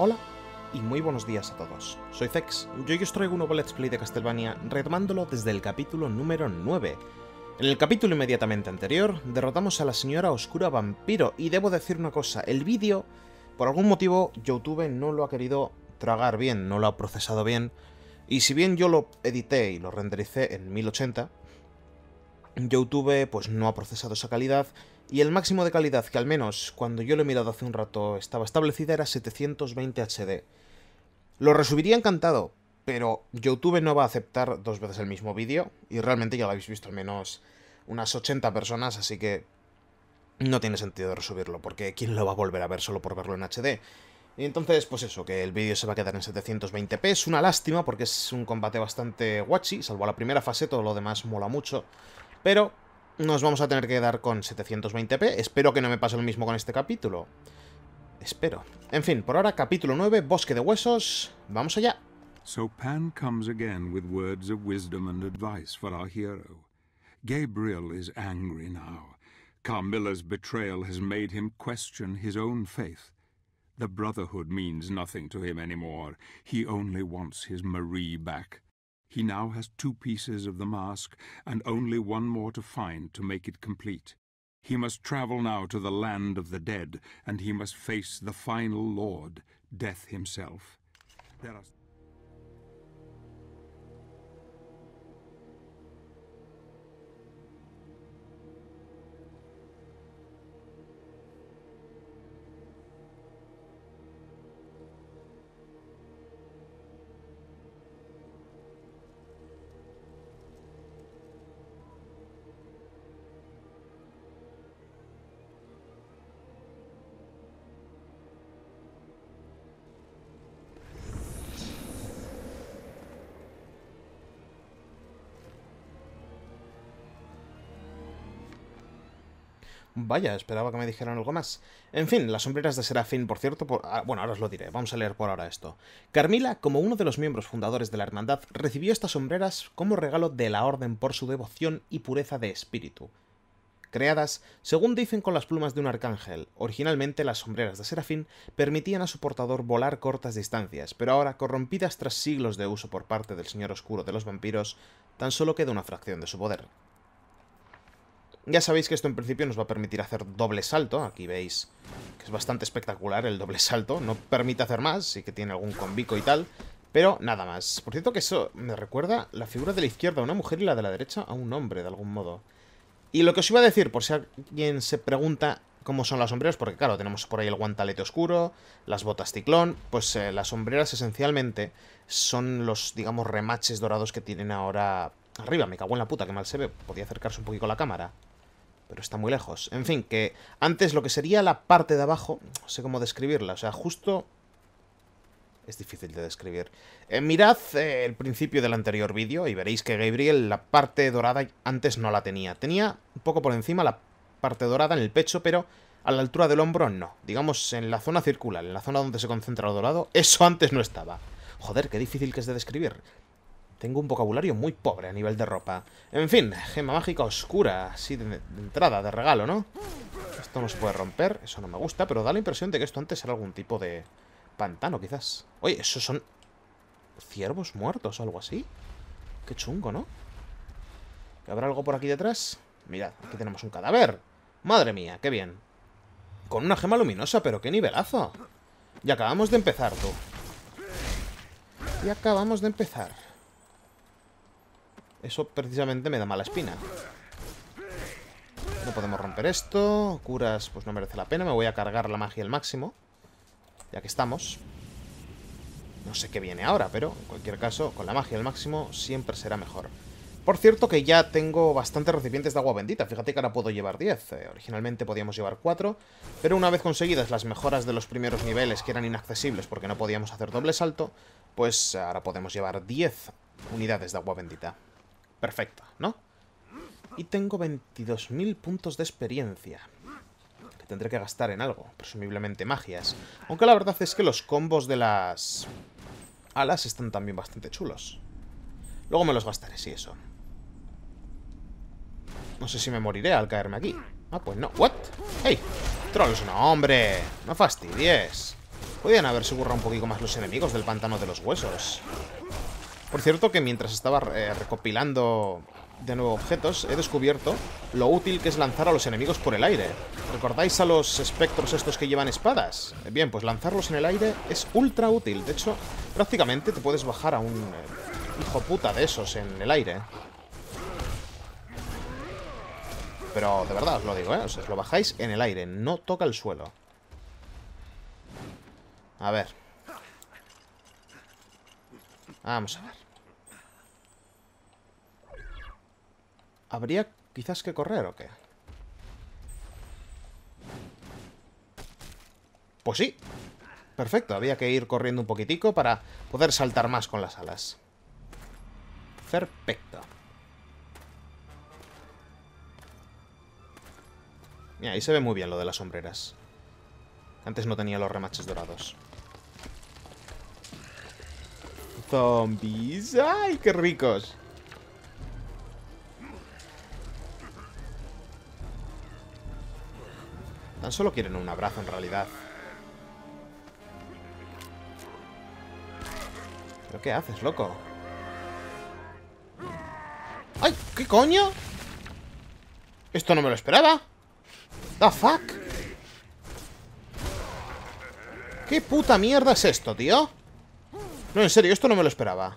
Hola y muy buenos días a todos. Soy Zex, yo hoy os traigo un nuevo Let's Play de Castlevania, retomándolo desde el capítulo número 9. En el capítulo inmediatamente anterior, derrotamos a la señora Oscura Vampiro, y debo decir una cosa, el vídeo, por algún motivo, YouTube no lo ha querido tragar bien, no lo ha procesado bien, y si bien yo lo edité y lo rendericé en 1080, YouTube pues no ha procesado esa calidad y el máximo de calidad que al menos cuando yo lo he mirado hace un rato estaba establecida era 720 HD. Lo resubiría encantado, pero YouTube no va a aceptar dos veces el mismo vídeo y realmente ya lo habéis visto al menos unas 80 personas, así que no tiene sentido resubirlo porque ¿quién lo va a volver a ver solo por verlo en HD? Y entonces, pues eso, que el vídeo se va a quedar en 720p. Es una lástima porque es un combate bastante guachi, salvo la primera fase, todo lo demás mola mucho. Pero nos vamos a tener que dar con 720p. Espero que no me pase lo mismo con este capítulo. Espero. En fin, por ahora, capítulo 9, Bosque de Huesos. Vamos allá. So Pan comes again with words of wisdom and advice for our hero. Gabriel is angry now. Carmilla's betrayal has made him question his own faith. The Brotherhood means nothing to him anymore. He only wants his Marie back. He now has two pieces of the mask and only one more to find to make it complete. He must travel now to the land of the dead, and he must face the final lord, death himself. There are... Vaya, esperaba que me dijeran algo más. En fin, las sombreras de Serafín, por cierto, por... Ah, bueno, ahora os lo diré, vamos a leer por ahora esto. Carmila, como uno de los miembros fundadores de la Hermandad, recibió estas sombreras como regalo de la Orden por su devoción y pureza de espíritu. Creadas, según dicen, con las plumas de un arcángel, originalmente las sombreras de Serafín permitían a su portador volar cortas distancias, pero ahora, corrompidas tras siglos de uso por parte del Señor Oscuro de los Vampiros, tan solo queda una fracción de su poder. Ya sabéis que esto en principio nos va a permitir hacer doble salto. Aquí veis que es bastante espectacular el doble salto. No permite hacer más, sí que tiene algún convico y tal. Pero nada más. Por cierto que eso me recuerda la figura de la izquierda a una mujer y la de la derecha a un hombre, de algún modo. Y lo que os iba a decir, por si alguien se pregunta cómo son las sombreras, porque claro, tenemos por ahí el guantalete oscuro, las botas ciclón, pues eh, las sombreras esencialmente son los, digamos, remaches dorados que tienen ahora arriba. Me cago en la puta, que mal se ve. Podía acercarse un poquito la cámara pero está muy lejos. En fin, que antes lo que sería la parte de abajo, no sé cómo describirla, o sea, justo... Es difícil de describir. Eh, mirad eh, el principio del anterior vídeo y veréis que Gabriel la parte dorada antes no la tenía. Tenía un poco por encima la parte dorada en el pecho, pero a la altura del hombro no. Digamos, en la zona circular, en la zona donde se concentra lo dorado, eso antes no estaba. Joder, qué difícil que es de describir. Tengo un vocabulario muy pobre a nivel de ropa. En fin, gema mágica oscura, así de, entrada, de regalo, ¿no? Esto no se puede romper, eso no me gusta, pero da la impresión de que esto antes era algún tipo de pantano, quizás. Oye, esos son ciervos muertos o algo así. Qué chungo, ¿no? ¿Habrá algo por aquí detrás? Mirad, aquí tenemos un cadáver. Madre mía, qué bien. Con una gema luminosa, pero qué nivelazo. Y acabamos de empezar, tú. Y acabamos de empezar. Eso precisamente me da mala espina. No podemos romper esto. Curas, pues no merece la pena. Me voy a cargar la magia al máximo. Ya que estamos. No sé qué viene ahora, pero en cualquier caso, con la magia al máximo siempre será mejor. Por cierto que ya tengo bastantes recipientes de agua bendita. Fíjate que ahora puedo llevar 10. Eh, originalmente podíamos llevar 4. Pero una vez conseguidas las mejoras de los primeros niveles que eran inaccesibles porque no podíamos hacer doble salto, pues ahora podemos llevar 10 unidades de agua bendita. Perfecto, ¿no? Y tengo 22.000 puntos de experiencia. Que tendré que gastar en algo, presumiblemente magias. Aunque la verdad es que los combos de las alas están también bastante chulos. Luego me los gastaré, sí, eso. No sé si me moriré al caerme aquí. Ah, pues no. ¿What? ¡Hey! ¡Trolls no, hombre! ¡No fastidies! Podían haberse burrado un poquito más los enemigos del pantano de los huesos. Por cierto que mientras estaba eh, recopilando de nuevo objetos, he descubierto lo útil que es lanzar a los enemigos por el aire. ¿Recordáis a los espectros estos que llevan espadas? Eh, bien, pues lanzarlos en el aire es ultra útil. De hecho, prácticamente te puedes bajar a un eh, hijo puta de esos en el aire. Pero de verdad os lo digo, ¿eh? O sea, os lo bajáis en el aire, no toca el suelo. A ver. Vamos a ver. ¿Habría quizás que correr o qué? Pues sí. Perfecto, había que ir corriendo un poquitico para poder saltar más con las alas. Perfecto. Mira, ahí se ve muy bien lo de las sombreras. Antes no tenía los remaches dorados. ¡Zombies! ¡Ay, qué ricos! solo quieren un abrazo en realidad. ¿Pero qué haces, loco? ¡Ay! ¿Qué coño? Esto no me lo esperaba. The fuck? ¿Qué puta mierda es esto, tío? No, en serio, esto no me lo esperaba.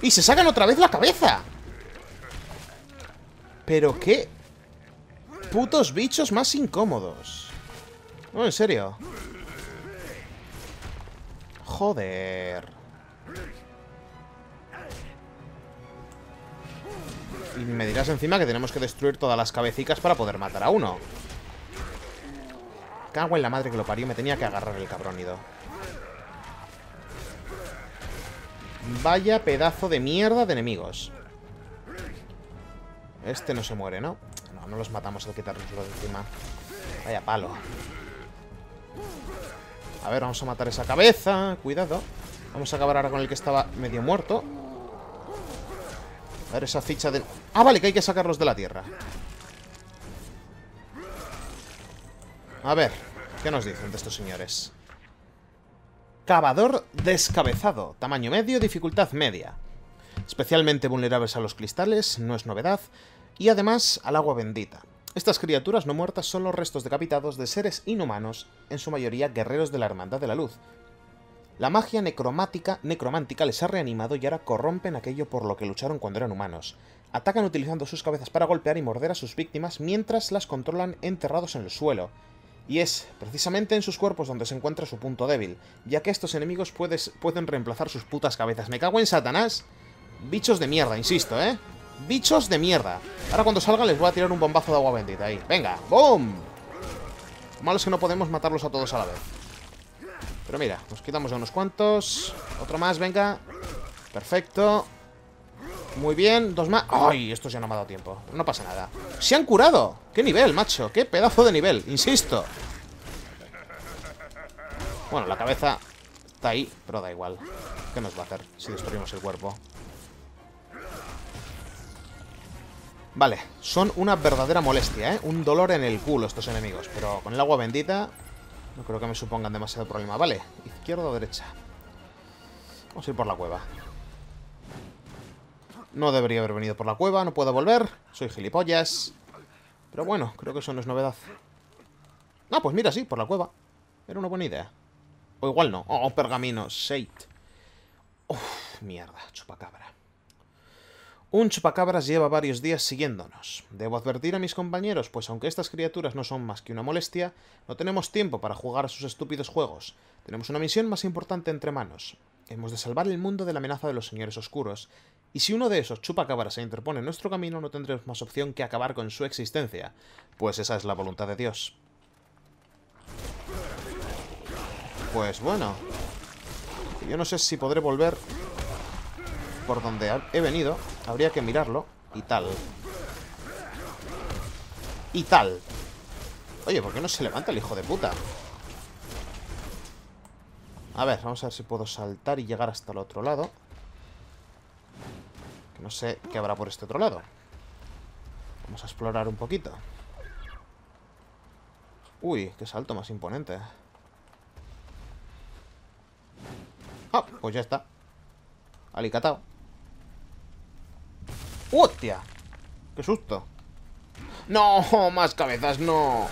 ¡Y se sacan otra vez la cabeza! Pero qué putos bichos más incómodos. No, en serio. Joder. Y me dirás encima que tenemos que destruir todas las cabecicas para poder matar a uno. Cago en la madre que lo parió. Me tenía que agarrar el cabrónido. Vaya pedazo de mierda de enemigos. Este no se muere, ¿no? No, no los matamos al quitárnoslo de encima. Vaya palo. A ver, vamos a matar esa cabeza. Cuidado. Vamos a acabar ahora con el que estaba medio muerto. A ver esa ficha de... Ah, vale, que hay que sacarlos de la tierra. A ver, ¿qué nos dicen de estos señores? Cavador descabezado. Tamaño medio, dificultad media. Especialmente vulnerables a los cristales, no es novedad y además al agua bendita. Estas criaturas no muertas son los restos decapitados de seres inhumanos, en su mayoría guerreros de la Hermandad de la Luz. La magia necromática, necromántica les ha reanimado y ahora corrompen aquello por lo que lucharon cuando eran humanos. Atacan utilizando sus cabezas para golpear y morder a sus víctimas mientras las controlan enterrados en el suelo. Y es precisamente en sus cuerpos donde se encuentra su punto débil, ya que estos enemigos pueden reemplazar sus putas cabezas. ¡Me cago en Satanás! Bichos de mierda, insisto, ¿eh? Bichos de mierda Ahora cuando salgan les voy a tirar un bombazo de agua bendita ahí Venga, ¡boom! Lo malo es que no podemos matarlos a todos a la vez Pero mira, nos quitamos unos cuantos Otro más, venga Perfecto Muy bien, dos más ¡Ay! Estos ya no me ha dado tiempo No pasa nada ¡Se han curado! ¡Qué nivel, macho! ¡Qué pedazo de nivel! Insisto Bueno, la cabeza está ahí Pero da igual ¿Qué nos va a hacer si destruimos el cuerpo? Vale, son una verdadera molestia, ¿eh? Un dolor en el culo estos enemigos. Pero con el agua bendita no creo que me supongan demasiado problema. Vale, izquierda o derecha. Vamos a ir por la cueva. No debería haber venido por la cueva, no puedo volver. Soy gilipollas. Pero bueno, creo que eso no es novedad. Ah, pues mira, sí, por la cueva. Era una buena idea. O igual no. Oh, pergamino, Shade. Uf, mierda, chupacabra. Un chupacabras lleva varios días siguiéndonos. Debo advertir a mis compañeros, pues aunque estas criaturas no son más que una molestia, no tenemos tiempo para jugar a sus estúpidos juegos. Tenemos una misión más importante entre manos. Hemos de salvar el mundo de la amenaza de los señores oscuros, y si uno de esos chupacabras se interpone en nuestro camino no tendremos más opción que acabar con su existencia, pues esa es la voluntad de Dios. Pues bueno, yo no sé si podré volver por donde he venido, Habría que mirarlo. Y tal. Y tal. Oye, ¿por qué no se levanta el hijo de puta? A ver, vamos a ver si puedo saltar y llegar hasta el otro lado. Que no sé qué habrá por este otro lado. Vamos a explorar un poquito. Uy, qué salto más imponente. Ah, pues ya está. Alicatao. ¡Hostia! ¡Qué susto! ¡No! ¡Más cabezas! ¡No!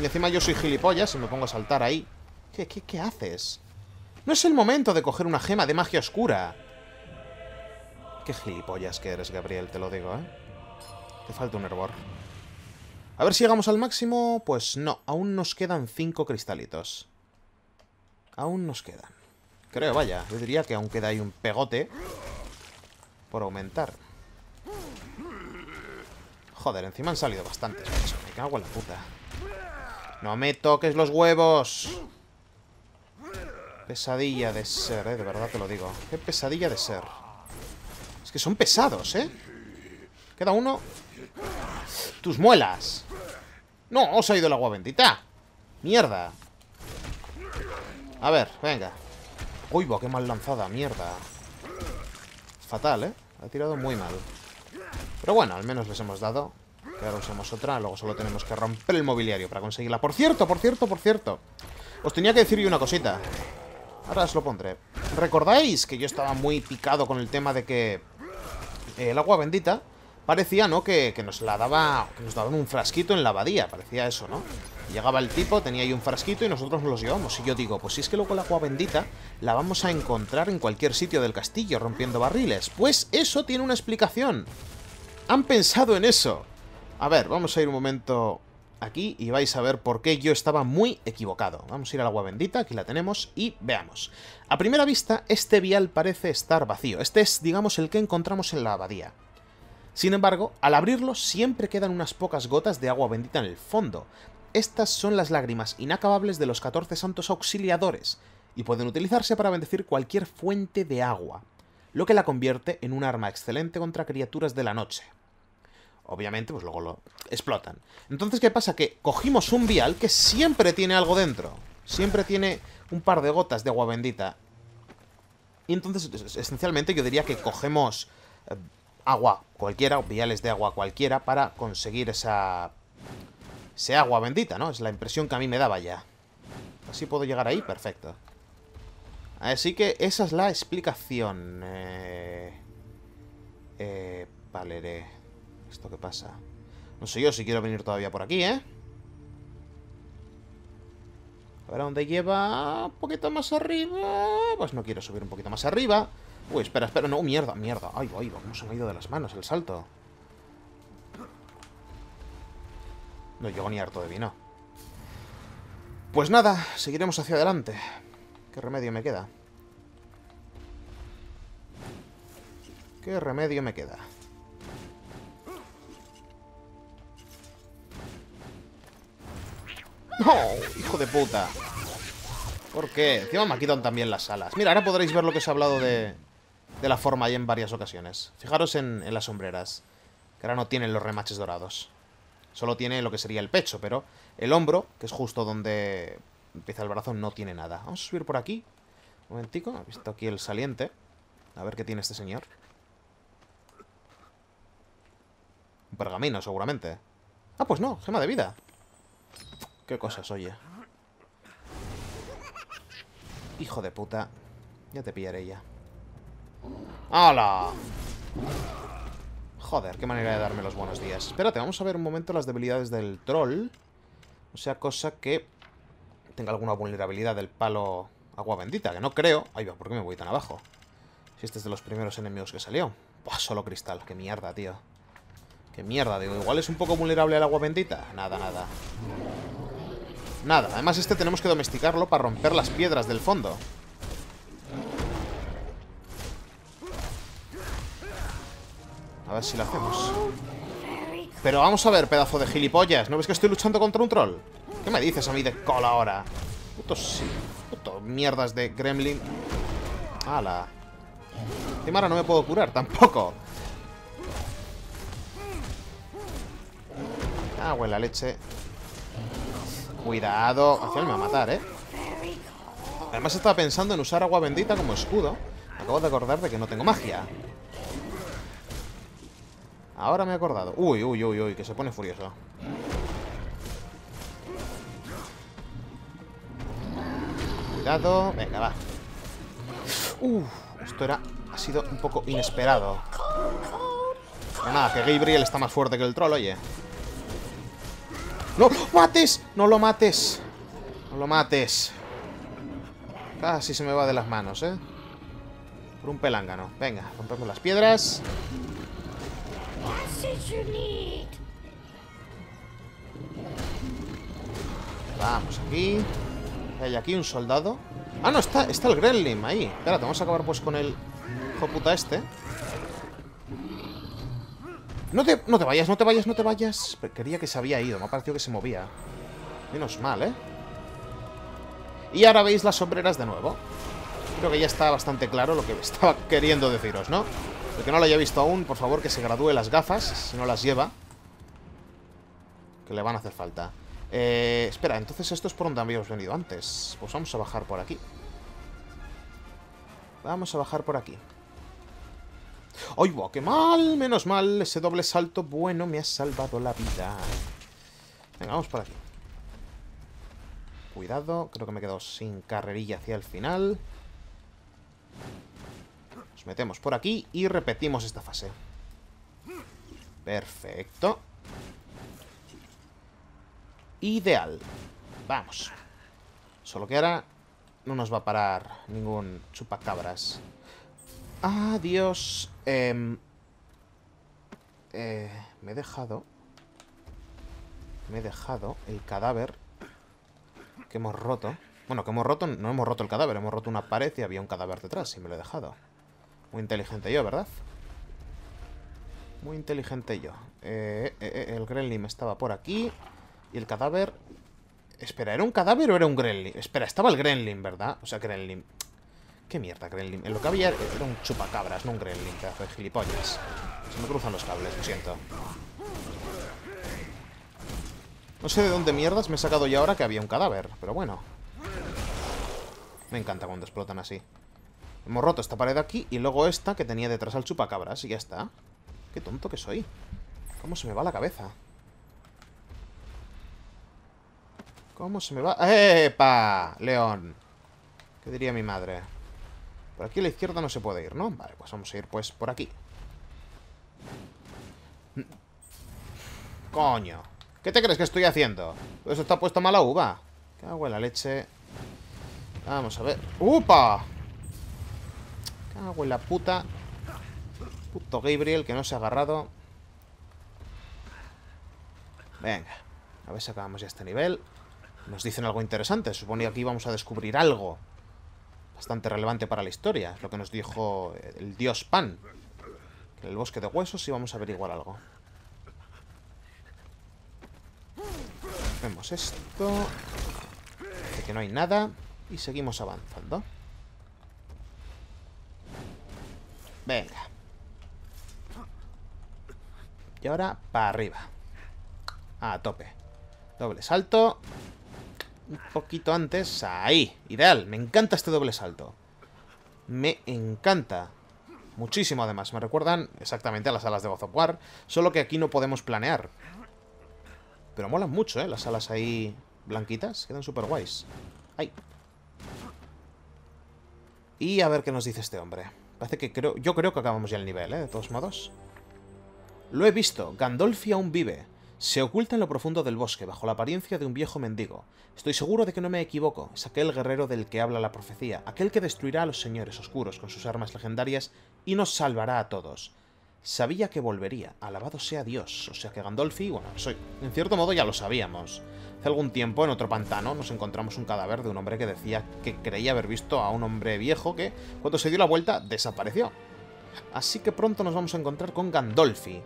Y encima yo soy gilipollas y me pongo a saltar ahí. ¿Qué, qué haces? No es el momento de coger una gema de magia oscura. Qué gilipollas que eres, Gabriel, te lo digo, ¿eh? Te falta un hervor. A ver si llegamos al máximo. Pues no, aún nos quedan cinco cristalitos. Aún nos quedan. Creo, vaya. Yo diría que aún queda ahí un pegote por aumentar. Joder, encima han salido bastantes, Me cago en la puta. ¡No me toques los huevos! Pesadilla de ser, eh, de verdad te lo digo. Qué pesadilla de ser. Es que son pesados, ¿eh? Queda uno... ¡Tus muelas! ¡No! ¡Os ha ido el agua bendita! ¡Mierda! A ver, venga. Uy, va, qué mal lanzada, mierda. Fatal, ¿eh? Ha tirado muy mal. Pero bueno, al menos les hemos dado. Que ahora usamos otra. Luego solo tenemos que romper el mobiliario para conseguirla. Por cierto, por cierto, por cierto. Os tenía que decir yo una cosita. Ahora os lo pondré. ¿Recordáis que yo estaba muy picado con el tema de que... Eh, el agua bendita Parecía, ¿no? Que, nos la daba nos daban un frasquito en la abadía, parecía eso, ¿no? Llegaba el tipo, tenía ahí un frasquito y nosotros nos los llevamos. Y yo digo, pues si es que luego la agua bendita la vamos a encontrar en cualquier sitio del castillo rompiendo barriles. Pues eso tiene una explicación. Han pensado en eso. A ver, vamos a ir un momento aquí y vais a ver por qué yo estaba muy equivocado. Vamos a ir al agua bendita, aquí la tenemos, y veamos. A primera vista, este vial parece estar vacío. Este es, digamos, el que encontramos en la abadía. Sin embargo, al abrirlo siempre quedan unas pocas gotas de agua bendita en el fondo. Estas son las lágrimas inacabables de los 14 santos auxiliadores, y pueden utilizarse para bendecir cualquier fuente de agua, lo que la convierte en un arma excelente contra criaturas de la noche. Obviamente, pues luego lo explotan. Entonces, ¿qué pasa? Que cogimos un vial que siempre tiene algo dentro. Siempre tiene un par de gotas de agua bendita. Y entonces, esencialmente, yo diría que cogemos eh, agua cualquiera o viales de agua cualquiera para conseguir esa... Ese agua bendita, ¿no? Es la impresión que a mí me daba ya. Así puedo llegar ahí, perfecto. Así que esa es la explicación. Eh... Eh, valeré. ¿Esto qué pasa? No sé yo si quiero venir todavía por aquí, ¿eh? A ver a dónde lleva... Un poquito más arriba... Pues no quiero subir un poquito más arriba. Uy, espera, espera. No, mierda, mierda. Ay, ay, cómo se me ha ido de las manos el salto. No llego ni harto de vino. Pues nada, seguiremos hacia adelante. ¿Qué remedio me queda? ¿Qué remedio me queda? ¡No! ¡Hijo de puta! ¿Por qué? Encima me quitan también las alas. Mira, ahora podréis ver lo que os he hablado de de la forma y en varias ocasiones. Fijaros en, las sombreras, que ahora no tienen los remaches dorados. Solo tiene lo que sería el pecho, pero el hombro, que es justo donde empieza el brazo, no tiene nada. Vamos a subir por aquí. Un momentico, he visto aquí el saliente. A ver qué tiene este señor. Un pergamino, seguramente. Ah, pues no, gema de vida. Qué cosas, oye. Hijo de puta. Ya te pillaré ya. ¡Hala! Joder, qué manera de darme los buenos días. Espérate, vamos a ver un momento las debilidades del troll. O sea, cosa que tenga alguna vulnerabilidad del palo agua bendita, que no creo. Ahí va, ¿por qué me voy tan abajo? Si este es de los primeros enemigos que salió. Buah, solo cristal, qué mierda, tío. Qué mierda, digo, igual es un poco vulnerable al agua bendita. Nada, nada. Nada, además este tenemos que domesticarlo para romper las piedras del fondo. ver si lo hacemos Pero vamos a ver, pedazo de gilipollas ¿No ves que estoy luchando contra un troll? ¿Qué me dices a mí de cola ahora? Puto sí Puto mierdas de gremlin ¡Hala! Y ahora no me puedo curar tampoco agua la leche Cuidado Al final me va a matar, ¿eh? Además estaba pensando en usar agua bendita como escudo Acabo de acordar de que no tengo magia Ahora me he acordado. Uy, uy, uy, uy, que se pone furioso. Cuidado. Venga, va. Uf, esto era... Ha sido un poco inesperado. Pero nada, que Gabriel está más fuerte que el troll, oye. ¡No! ¡Mates! ¡No lo mates! ¡No lo mates! Casi se me va de las manos, ¿eh? Por un pelángano. Venga, rompemos las piedras. Vamos aquí. Hay aquí un soldado. Ah, no, está, está el Gremlin ahí. Espérate, vamos a acabar pues con el hijo puta este. No te, no te vayas, no te vayas, no te vayas. Quería que se había ido, me ha parecido que se movía. Menos mal, ¿eh? Y ahora veis las sombreras de nuevo. Creo que ya está bastante claro lo que estaba queriendo deciros, ¿no? El que no lo haya visto aún, por favor, que se gradúe las gafas, si no las lleva. Que le van a hacer falta. Eh, espera, entonces esto es por donde habíamos venido antes. Pues vamos a bajar por aquí. Vamos a bajar por aquí. ¡Ay, guau! ¡Qué mal! Menos mal. Ese doble salto bueno me ha salvado la vida. Venga, vamos por aquí. Cuidado. Creo que me he quedado sin carrerilla hacia el final metemos por aquí y repetimos esta fase. Perfecto. Ideal. Vamos. Solo que ahora no nos va a parar ningún chupacabras. Adiós. Em, eh, me he dejado... Me he dejado el cadáver que hemos roto. Bueno, que hemos roto, no hemos roto el cadáver, hemos roto una pared y había un cadáver detrás y me lo he dejado. Muy inteligente yo, ¿verdad? Muy inteligente yo. Eh, eh, eh, el gremlin estaba por aquí. Y el cadáver... Espera, ¿era un cadáver o era un gremlin? Espera, estaba el gremlin, ¿verdad? O sea, gremlin... ¿Qué mierda, gremlin? En lo que había era un chupacabras, no un gremlin, Que de gilipollas. Se me cruzan los cables, lo siento. No sé de dónde mierdas me he sacado ya ahora que había un cadáver, pero bueno. Me encanta cuando explotan así. Hemos roto esta pared aquí y luego esta que tenía detrás al chupacabras y ya está. Qué tonto que soy. ¿Cómo se me va la cabeza? ¿Cómo se me va? ¡Epa! León. ¿Qué diría mi madre? Por aquí a la izquierda no se puede ir, ¿no? Vale, pues vamos a ir pues por aquí. Coño. ¿Qué te crees que estoy haciendo? Eso pues está puesto mala uva. hago en la leche. Vamos a ver. ¡Upa! agua en la puta. Puto Gabriel que no se ha agarrado. Venga. A ver si acabamos ya este nivel. Nos dicen algo interesante. Suponía que aquí vamos a descubrir algo. Bastante relevante para la historia. Es lo que nos dijo el dios Pan. en el bosque de huesos Y vamos a averiguar algo. Vemos esto. que no hay nada. Y seguimos avanzando. Venga. Y ahora para arriba. A tope. Doble salto. Un poquito antes. Ahí. Ideal. Me encanta este doble salto. Me encanta. Muchísimo, además. Me recuerdan exactamente a las alas de God of War. Solo que aquí no podemos planear. Pero molan mucho, ¿eh? Las alas ahí blanquitas. Quedan súper guays. Ahí. Y a ver qué nos dice este hombre. Parece que creo... Yo creo que acabamos ya el nivel, ¿eh? De todos modos. Lo he visto. Gandolfi aún vive. Se oculta en lo profundo del bosque, bajo la apariencia de un viejo mendigo. Estoy seguro de que no me equivoco. Es aquel guerrero del que habla la profecía, aquel que destruirá a los señores oscuros con sus armas legendarias y nos salvará a todos. Sabía que volvería, alabado sea Dios, o sea que Gandolfi, bueno, soy, en cierto modo ya lo sabíamos algún tiempo, en otro pantano, nos encontramos un cadáver de un hombre que decía que creía haber visto a un hombre viejo que, cuando se dio la vuelta, desapareció. Así que pronto nos vamos a encontrar con Gandolfi.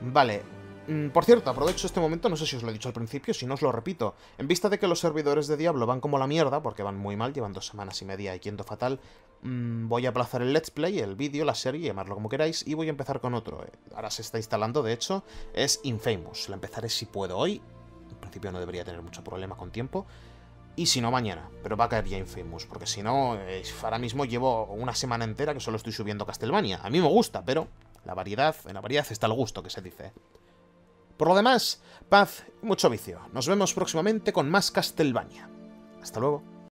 Vale, mm, por cierto, aprovecho este momento, no sé si os lo he dicho al principio, si no os lo repito. En vista de que los servidores de Diablo van como la mierda, porque van muy mal, llevan dos semanas y media y yendo fatal, mm, voy a aplazar el let's play, el vídeo, la serie, llamarlo como queráis, y voy a empezar con otro. Eh, ahora se está instalando, de hecho, es Infamous. La empezaré si puedo hoy principio no debería tener mucho problema con tiempo. Y si no, mañana. Pero va a caer bien Infamous, porque si no, eh, ahora mismo llevo una semana entera que solo estoy subiendo Castelvania. A mí me gusta, pero la variedad, en la variedad está el gusto que se dice. Por lo demás, paz y mucho vicio. Nos vemos próximamente con más Castelvania. Hasta luego.